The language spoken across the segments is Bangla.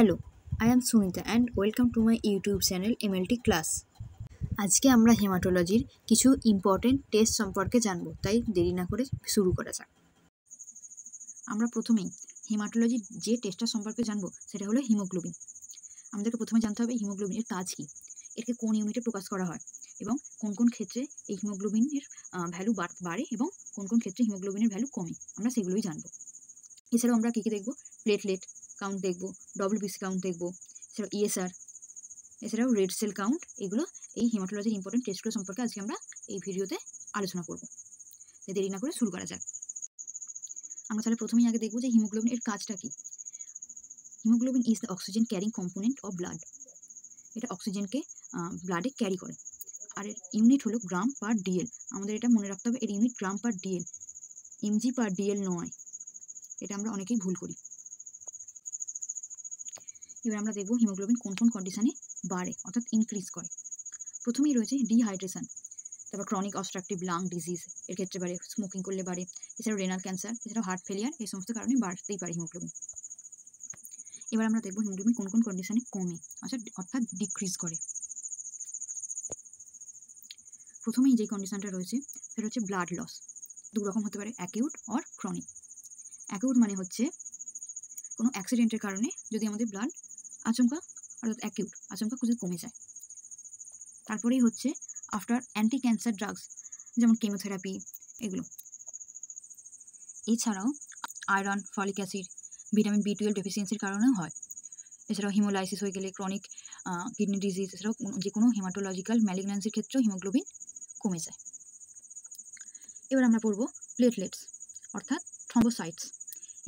hello I am Sunita and welcome to my YouTube channel MLT class আজকে আমরা হেমাটোলজির কিছু ইম্পর্টেন্ট টেস্ট সম্পর্কে জানব তাই দেরি না করে শুরু করা যাক আমরা প্রথমেই হেমাটোলজির যে টেস্টটা সম্পর্কে জানব সেটা হলো হিমোগ্লোবিন আমাদেরকে প্রথমে জানতে হবে হিমোগ্লোবিনের কাজ কী এটাকে কোন ইউনিটে প্রকাশ করা হয় এবং কোন কোন ক্ষেত্রে এই হিমোগ্লোবিনের ভ্যালু বাড়ে এবং কোন কোন ক্ষেত্রে হিমোগ্লোবিনের ভ্যালু কমে আমরা সেগুলোই জানব এছাড়াও আমরা কী কী দেখব প্লেটলেট কাউন্ট দেখব ডব্লিউবিসি কাউন্ট দেখব এছাড়াও ইএসআর e এছাড়াও রেড সেল কাউন্ট এগুলো এই হিমাটোলজির ইম্পর্টেন্ট টেস্টগুলো সম্পর্কে আজকে আমরা এই ভিডিওতে আলোচনা করব তাই দেরি না করে শুরু করা যাক আমরা তাহলে প্রথমেই আগে দেখব যে হিমোগ্লোবিন এর কাজটা কী haemoglobin is the oxygen carrying component of blood এটা অক্সিজেনকে ব্লাডে ক্যারি করে আর এর ইউনিট হলো গ্রাম পার ডিএল আমাদের এটা মনে রাখতে হবে এর unit gram per dL mg per dL নয় এটা আমরা অনেকেই ভুল করি এবার আমরা দেখব হিমোগ্লোবিন কোন কোন কন্ডিশনে বাড়ে অর্থাৎ ইনক্রিজ করে প্রথমেই রয়েছে ডিহাইড্রেশন তারপর ক্রনিক অবস্ট্রাকটিভ লাং ডিজিজ এর ক্ষেত্রে বাড়ে স্মোকিং করলে বাড়ে এছাড়াও রেনাল ক্যান্সার এছাড়াও হার্ট ফেলিয়ার এই সমস্ত কারণে বাড়তেই পারে হিমোগ্লোবিন এবার আমরা দেখব হিমোগ্লোবিন কোন কোন কন্ডিশনে কমে আচ্ছা অর্থাৎ ডিক্রিজ করে প্রথমেই যে কন্ডিশনটা রয়েছে সেটা হচ্ছে ব্লাড লস দু রকম হতে পারে অ্যাকিউট অর ক্রনিক অ্যাকিউট মানে হচ্ছে কোনো অ্যাক্সিডেন্টের কারণে যদি আমাদের ব্লাড আচমকা অর্থাৎ অ্যাকিউট আচমকা কিছু কমে যায় তারপরেই হচ্ছে আফটার অ্যান্টি ক্যান্সার ড্রাগস যেমন কেমোথেরাপি এগুলো এছাড়াও iron folic acid vitamin B twelve ডেফিসিয়েন্সির কারণেও হয় এছাড়াও হিমোলাইসিস হয়ে গেলে ক্রনিক কিডনি ডিজিজ এছাড়াও যে কোনো হেমাটোলজিক্যাল ম্যালিগন্যান্সির ক্ষেত্রেও হিমোগ্লোবিন কমে যায় এবার আমরা পড়ব প্লেটলেটস অর্থাৎ থ্রম্বোসাইটস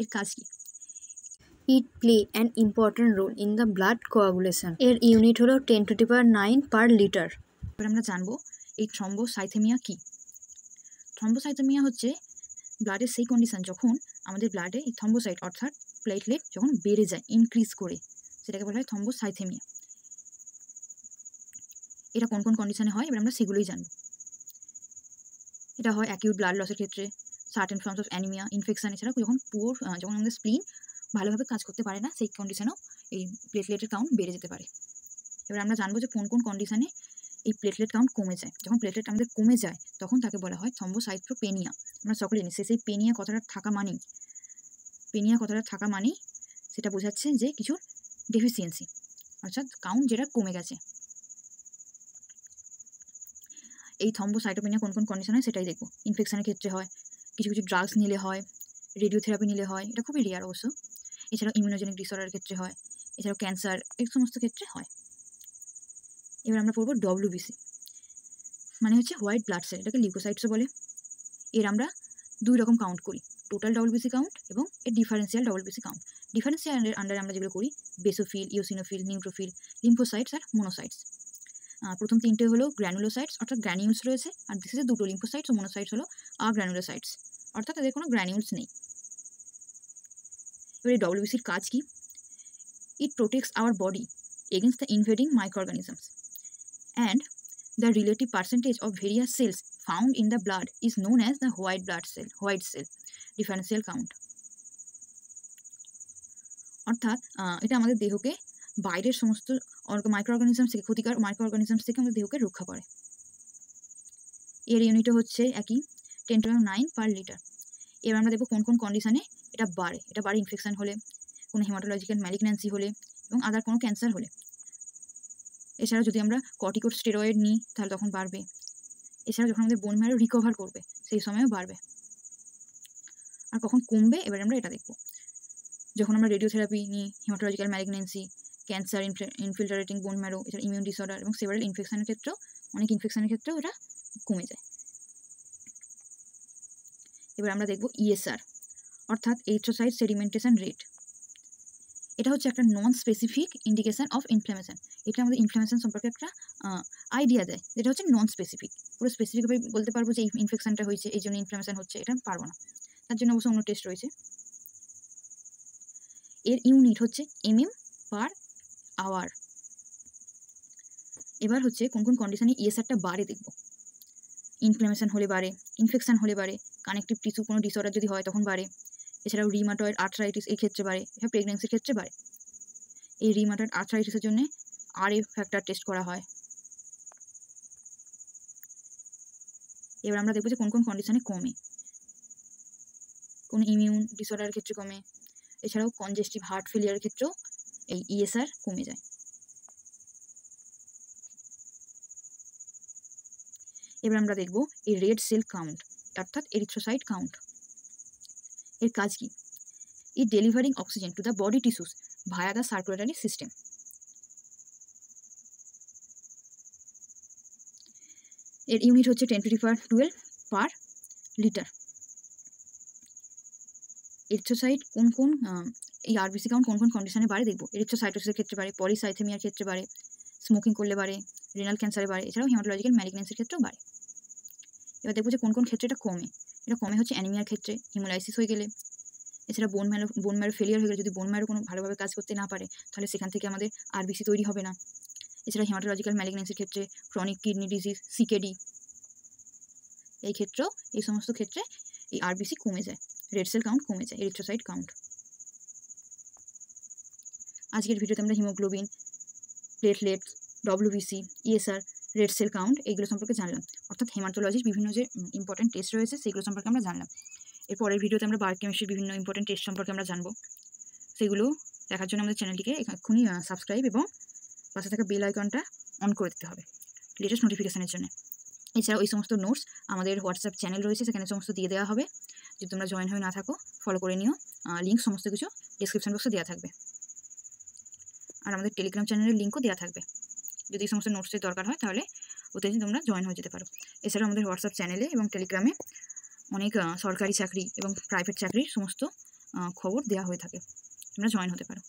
এর কাজ কী it play an important role in the blood coagulation এর ইউনিট হলো ten to power nine per litre এবার আমরা জানবো এই থ্রম্বোসাইথেমিয়া কী থ্রম্বোসাইথেমিয়া হচ্ছে ব্লাডের সেই কন্ডিশন যখন আমাদের ব্লাডে এই থ্রম্বোসাইট অর্থাৎ প্লেটলেট যখন বেড়ে যায় ইনক্রিজ করে সেটাকে বলা হয় থ্রম্বোসাইথেমিয়া এটা কোন কোন কন্ডিশানে হয় এবার আমরা সেগুলোই জানব এটা হয় অ্যাকিউট ব্লাড লসের ক্ষেত্রে certain forms of anaemia infection এছাড়া যখন পুয়োর যখন আমাদের স্প্লিন ভালোভাবে কাজ করতে পারে না সেই কন্ডিশানেও এই প্লেটলেটের কাউন্ট বেড়ে যেতে পারে এবার আমরা জানবো যে কোন কোন কন্ডিশানে এই প্লেটলেট কাউন্ট কমে যায় যখন প্লেটলেট আমাদের কমে যায় তখন তাকে বলা হয় পেনিয়া আমরা সকলে জানি সে সেই পেনিয়া কথাটা থাকা মানেই পেনিয়া কথাটা থাকা মানেই সেটা বোঝাচ্ছে যে কিছু ডেফিসিয়েন্সি অর্থাৎ কাউন্ট যেটা কমে গেছে এই থম্বোসাইটোপেনিয়া কোন কোন কন্ডিশন হয় সেটাই দেখবো ইনফেকশনের ক্ষেত্রে হয় কিছু কিছু ড্রাগস নিলে হয় রেডিওথেরাপি নিলে হয় এটা খুবই রেয়ার অবশ্য এছাড়াও ইমিউনোজেনিক ডিসঅর্ডারের ক্ষেত্রে হয় এছাড়াও ক্যান্সার এই সমস্ত ক্ষেত্রে হয় এবার আমরা পড়বো ডব্লিউবিসি মানে হচ্ছে হোয়াইট ব্লাড সেল এটাকে লিউকোসাইটসও বলে এর আমরা দুই রকম কাউন্ট করি টোটাল ডব্লিউবিসি কাউন্ট এবং এর ডিফারেন্সিয়াল ডব্লিউবিসি কাউন্ট ডিফারেন্সিয়াল আন্ডারে আমরা যেগুলো করি বেসোফিল ইওসিনোফিল নিউট্রোফিল লিম্ফোসাইটস আর মোনোসাইটস প্রথম তিনটে হলো গ্র্যানুলোসাইটস অর্থাৎ গ্র্যানিউলস রয়েছে আর দিস দুটো লিম্ফোসাইটস ও মোনোসাইটস হলো আর আগ্র্যানুলোসাইটস অর্থাৎ তাদের কোনো গ্র্যানিউলস নেই এবার এবারে ডব্লিউবিসির কাজ কি it protects our body against the invading micro organisms and the relative percentage of various cells found in the blood is known as the white blood cell white cell differential count অর্থাৎ এটা আমাদের দেহকে বাইরের সমস্ত মাইক্রো অর্গানিজমস থেকে ক্ষতিকর মাইক্রো অর্গানিজমস থেকে আমাদের দেহকে রক্ষা করে এর ইউনিটও হচ্ছে একই ten to nine per litre এবার আমরা দেখবো কোন কোন কন্ডিশনে এটা বাড়ে এটা বাড়ে ইনফেকশান হলে কোনো হেমাটোলজিক্যাল ম্যালিগন্যান্সি হলে এবং আদার কোনো ক্যান্সার হলে এছাড়া যদি আমরা কর্টিকোড স্টেরয়েড নিই তাহলে তখন বাড়বে এছাড়া যখন আমাদের বোন ম্যারো রিকভার করবে সেই সময়ও বাড়বে আর কখন কমবে এবার আমরা এটা দেখব যখন আমরা রেডিওথেরাপি নিই haematological malignancy cancer ইনফিল্টারেটিং bone marrow এছাড়া ইমিউন ডিসঅর্ডার এবং সেভারেল ইনফেকশানের ক্ষেত্রেও অনেক ইনফেকশানের ক্ষেত্রেও এটা কমে যায় এবার আমরা দেখব ইএসআর e অর্থাৎ এট্রোসাইট সেডিমেন্টেশন রেট এটা হচ্ছে একটা non specific indication of inflammation এটা আমাদের ইনফ্লামেশন সম্পর্কে একটা আইডিয়া দেয় যেটা হচ্ছে নন স্পেসিফিক পুরো স্পেসিফিকভাবে বলতে পারবো যে এই হয়েছে এই জন্য ইনফ্লামেশন হচ্ছে এটা পারবো না তার জন্য অবশ্য অন্য টেস্ট রয়েছে এর ইউনিট হচ্ছে এমএম পার আওয়ার এবার হচ্ছে কোন কোন কন্ডিশনে ইএসআরটা বাড়ে দেখব ইনফ্লামেশন হলে বাড়ে ইনফেকশান হলে বাড়ে কানেকটিভ টিস্যু কোনো ডিসঅর্ডার যদি হয় তখন বাড়ে এছাড়াও রিমাটয়েড হ্যাঁ, আর্থরাইটিস এই ক্ষেত্রে বাড়ে হ্যাঁ প্রেগনেন্সির ক্ষেত্রে বাড়ে এই রিমাটয়েড আর্থরাইটিসের জন্য আর এফ ফ্যাক্টর টেস্ট করা হয় এবার আমরা দেখবো যে কোন কোন কন্ডিশনে কমে কোন ইমিউন ডিসঅর্ডারের ক্ষেত্রে কমে এছাড়াও কনজেস্টিভ হার্ট ফেলিয়ারের ক্ষেত্রেও এই ইএসআর e কমে যায় এবার আমরা দেখব এই রেড সেল কাউন্ট অর্থাৎ এরিথ্রোসাইট কাউন্ট এর কাজ কি it delivering oxygen to the body tissues via the circulatory system এর ইউনিট হচ্ছে ten to power twelve per litre erythrocyte কোন কোন এই আরবিসি কাউন্ট কোন কোন কন্ডিশনে বাড়ে দেখবো এরিথ্রোসাইটোসিসের ক্ষেত্রে বাড়ে পলিসাইথেমিয়ার ক্ষেত্রে বাড়ে স্মোকিং করলে বাড়ে রিনাল ক্যান্সারে বাড়ে এছাড়াও হিমাটোলজিক্যাল ম্যালিগনেন্সের ক্ষেত্রেও বাড়ে এবার দেখবো যে কোন কোন ক্ষেত্রে এটা কমে এটা কমে হচ্ছে অ্যানিমিয়ার ক্ষেত্রে হিমোলাইসিস হয়ে গেলে এছাড়া bone marrow bone marrow failure হয়ে গেলে যদি বোন ম্যারো কোনো ভালোভাবে কাজ করতে না পারে তাহলে সেখান থেকে আমাদের আরবিসি তৈরি হবে না এছাড়া হিমাটোলজিক্যাল ম্যালিগনেন্সির ক্ষেত্রে ক্রনিক কিডনি ডিজিজ সিকেডি এই ক্ষেত্রেও এই সমস্ত ক্ষেত্রে এই আরবিসি কমে যায় রেড সেল কাউন্ট কমে যায় ইলেকট্রোসাইট কাউন্ট আজকের ভিডিওতে আমরা haemoglobin platelets WBC ESR red cell count এইগুলো সম্পর্কে জানলাম অর্থাৎ হেমাটোলজির বিভিন্ন যে ইম্পর্টেন্ট টেস্ট রয়েছে সেগুলো সম্পর্কে আমরা জানলাম এরপরের ভিডিওতে আমরা বায়োকেমিস্ট্রির বিভিন্ন ইম্পর্টেন্ট টেস্ট সম্পর্কে আমরা জানবো সেগুলো দেখার জন্য আমাদের চ্যানেলটিকে এখনই সাবস্ক্রাইব এবং পাশে থাকা বেল আইকনটা অন করে দিতে হবে লেটেস্ট নোটিফিকেশানের জন্য এছাড়াও এই সমস্ত নোটস আমাদের হোয়াটসঅ্যাপ চ্যানেল রয়েছে সেখানে সমস্ত দিয়ে দেওয়া হবে যদি তোমরা জয়েন হয়ে না থাকো ফলো করে নিও লিঙ্ক সমস্ত কিছু ডিসক্রিপশন বক্সে দেওয়া থাকবে আর আমাদের টেলিগ্রাম চ্যানেলের লিঙ্কও দেওয়া থাকবে যদি এই সমস্ত নোটসের দরকার হয় তাহলে ওতে তোমরা জয়েন হয়ে যেতে পারো এছাড়াও আমাদের হোয়াটসঅ্যাপ চ্যানেলে এবং টেলিগ্রামে অনেক সরকারি চাকরি এবং প্রাইভেট চাকরির সমস্ত খবর দেওয়া হয়ে থাকে তোমরা জয়েন হতে পারো